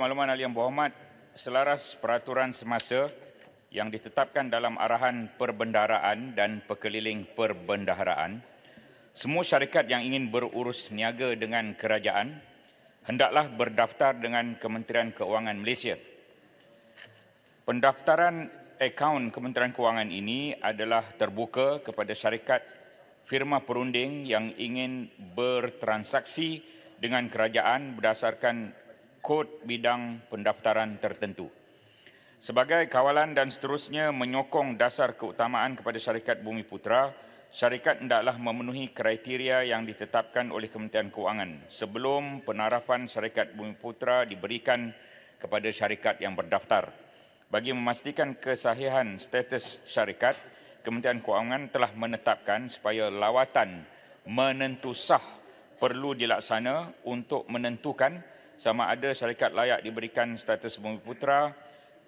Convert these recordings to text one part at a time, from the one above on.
Pemaluman Ali yang Berhormat, selaras peraturan semasa yang ditetapkan dalam arahan perbendaharaan dan pekeliling perbendaharaan, semua syarikat yang ingin berurus niaga dengan kerajaan hendaklah berdaftar dengan Kementerian Keuangan Malaysia. Pendaftaran akaun Kementerian Keuangan ini adalah terbuka kepada syarikat firma perunding yang ingin bertransaksi dengan kerajaan berdasarkan kod bidang pendaftaran tertentu. Sebagai kawalan dan seterusnya menyokong dasar keutamaan kepada syarikat Bumi Putra, syarikat hendaklah memenuhi kriteria yang ditetapkan oleh Kementerian Kewangan sebelum penarafan syarikat Bumi Putra diberikan kepada syarikat yang berdaftar. Bagi memastikan kesahihan status syarikat, Kementerian Kewangan telah menetapkan supaya lawatan menentu sah perlu dilaksana untuk menentukan sama ada syarikat layak diberikan status bumi putra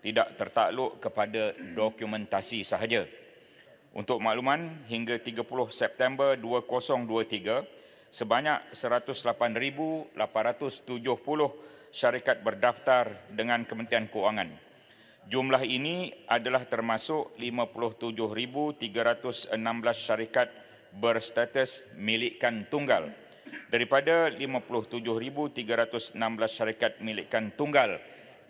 tidak tertakluk kepada dokumentasi sahaja. Untuk makluman, hingga 30 September 2023, sebanyak 108,870 syarikat berdaftar dengan Kementerian Keuangan. Jumlah ini adalah termasuk 57,316 syarikat berstatus milikan tunggal daripada 57,316 syarikat milikan tunggal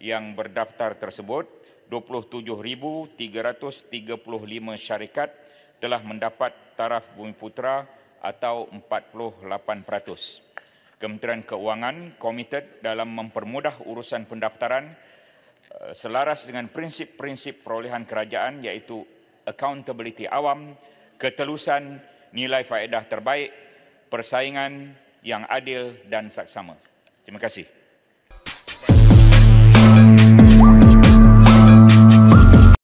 yang berdaftar tersebut, 27,335 syarikat telah mendapat taraf bumi putra atau 48%. Kementerian Keuangan komited dalam mempermudah urusan pendaftaran eh, selaras dengan prinsip-prinsip perolehan kerajaan iaitu accountability awam, ketelusan, nilai faedah terbaik, persaingan, yang adil dan saksama. Terima kasih.